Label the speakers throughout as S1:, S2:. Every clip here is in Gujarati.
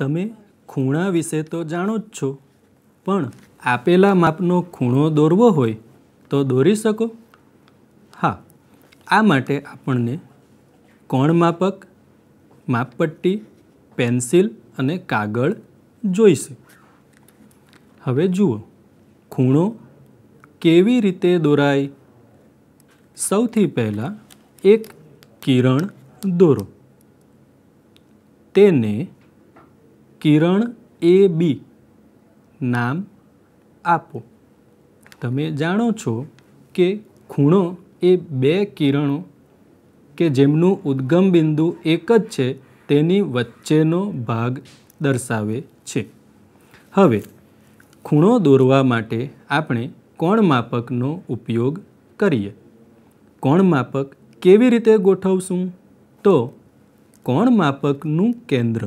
S1: તમે ખૂણા વિશે તો જાણો જ છો પણ આપેલા માપનો ખૂણો દોરવો હોય તો દોરી શકો હા આ માટે આપણને કોણ માપક માપપટ્ટી પેન્સિલ અને કાગળ જોઈશે હવે જુઓ ખૂણો કેવી રીતે દોરાય સૌથી પહેલાં એક કિરણ દોરો તેને કિરણ એ બી નામ આપો તમે જાણો છો કે ખૂણો એ બે કિરણો કે જેમનું ઉદ્ગમ બિંદુ એક જ છે તેની વચ્ચેનો ભાગ દર્શાવે છે હવે ખૂણો દોરવા માટે આપણે કોણ માપકનો ઉપયોગ કરીએ કોણ માપક કેવી રીતે ગોઠવશું તો કોણ માપકનું કેન્દ્ર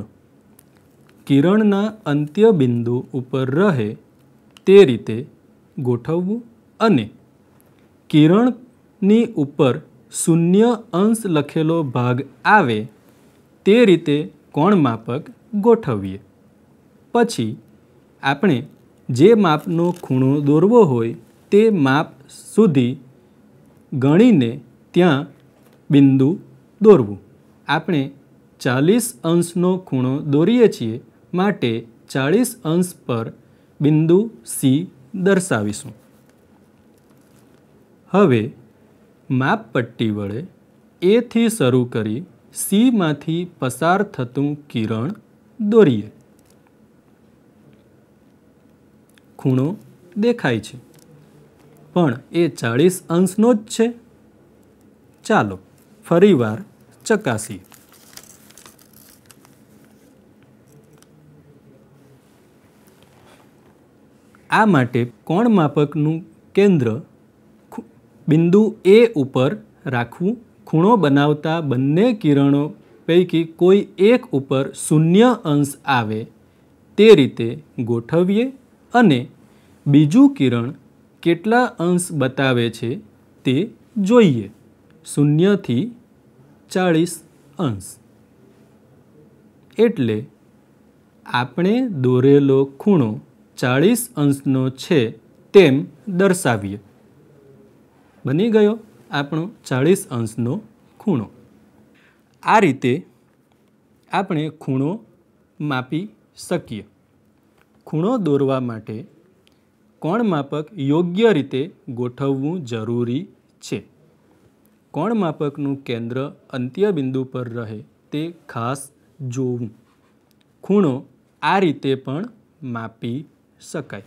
S1: કિરણના અંત્ય બિંદુ ઉપર રહે તે રીતે ગોઠવવું અને કિરણની ઉપર શૂન્ય અંશ લખેલો ભાગ આવે તે રીતે કોણ માપક ગોઠવીએ પછી આપણે જે માપનો ખૂણો દોરવો હોય તે માપ સુધી ગણીને ત્યાં બિંદુ દોરવું આપણે ચાલીસ અંશનો ખૂણો દોરીએ છીએ માટે ચાળીસ અંશ પર બિંદુ સી દર્શાવીશું હવે માપપટ્ટી વડે એથી શરૂ કરી સીમાંથી પસાર થતું કિરણ દોરીએ ખૂણો દેખાય છે પણ એ ચાળીસ અંશનો જ છે ચાલો ફરીવાર ચકાસીએ આ માટે કોણ માપકનું કેન્દ્ર બિંદુ એ ઉપર રાખવું ખૂણો બનાવતા બંને કિરણો પૈકી કોઈ એક ઉપર શૂન્ય અંશ આવે તે રીતે ગોઠવીએ અને બીજું કિરણ કેટલા અંશ બતાવે છે તે જોઈએ શૂન્યથી ચાળીસ અંશ એટલે આપણે દોરેલો ખૂણો ચાળીસ અંશનો છે તેમ દર્શાવીએ બની ગયો આપણો ચાળીસ અંશનો ખૂણો આ રીતે આપણે ખૂણો માપી શકીએ ખૂણો દોરવા માટે કોણ માપક યોગ્ય રીતે ગોઠવવું જરૂરી છે કોણ માપકનું કેન્દ્ર અંત્યબિંદુ પર રહે તે ખાસ જોવું ખૂણો આ રીતે પણ માપી શકાય